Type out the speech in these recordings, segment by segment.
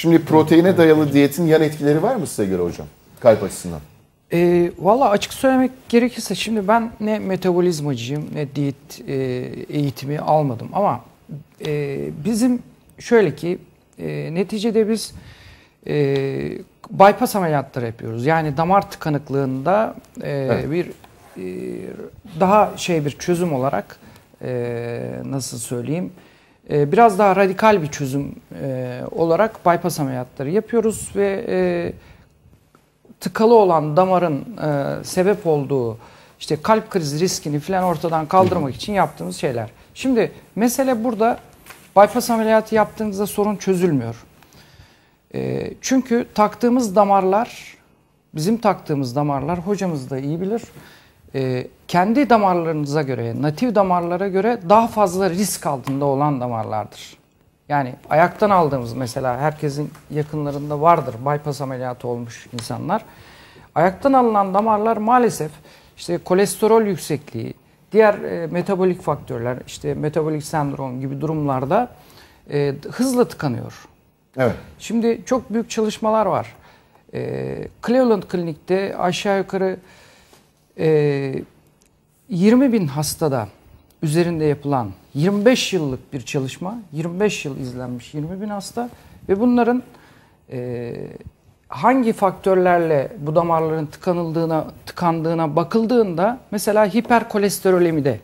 Şimdi proteine dayalı diyetin yan etkileri var mı size göre hocam? Kalp açısından. E, ee, Valla açık söylemek gerekirse şimdi ben ne metabolizmacıyım ne diyet e, eğitimi almadım ama e, bizim şöyle ki e, neticede biz e, bypass ameliyatları yapıyoruz. Yani damar tıkanıklığında e, evet. bir e, daha şey bir çözüm olarak e, nasıl söyleyeyim ee, biraz daha radikal bir çözüm e, olarak bypass ameliyatları yapıyoruz ve e, tıkalı olan damarın e, sebep olduğu işte kalp krizi riskini filan ortadan kaldırmak için yaptığımız şeyler. Şimdi mesele burada bypass ameliyatı yaptığınızda sorun çözülmüyor. Çünkü taktığımız damarlar, bizim taktığımız damarlar hocamız da iyi bilir e, kendi damarlarınıza göre, natif damarlara göre daha fazla risk altında olan damarlardır. Yani ayaktan aldığımız mesela herkesin yakınlarında vardır bypass ameliyatı olmuş insanlar. Ayaktan alınan damarlar maalesef işte kolesterol yüksekliği, diğer e, metabolik faktörler, işte metabolik sendrom gibi durumlarda e, hızla tıkanıyor. Evet. Şimdi çok büyük çalışmalar var. E, Cleveland Klinik'te aşağı yukarı 20 ee, bin hastada üzerinde yapılan 25 yıllık bir çalışma, 25 yıl izlenmiş 20 bin hasta ve bunların e, hangi faktörlerle bu damarların tıkanıldığına, tıkandığına bakıldığında mesela hiperkolesterolemi de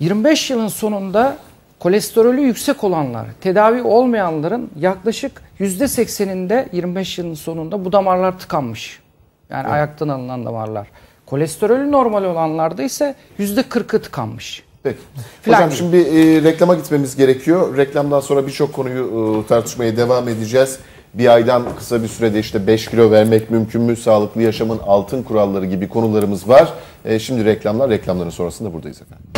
25 e, yılın sonunda kolesterolü yüksek olanlar, tedavi olmayanların yaklaşık %80'inde 25 yılın sonunda bu damarlar tıkanmış. Yani evet. ayaktan alınan damarlar. Kolesterolü normal olanlarda ise %40'ı tıkanmış. Peki. Falan Hocam şimdi bir e, reklama gitmemiz gerekiyor. Reklamdan sonra birçok konuyu e, tartışmaya devam edeceğiz. Bir aydan kısa bir sürede işte 5 kilo vermek mümkün mü? Sağlıklı yaşamın altın kuralları gibi konularımız var. E, şimdi reklamlar, reklamların sonrasında buradayız efendim.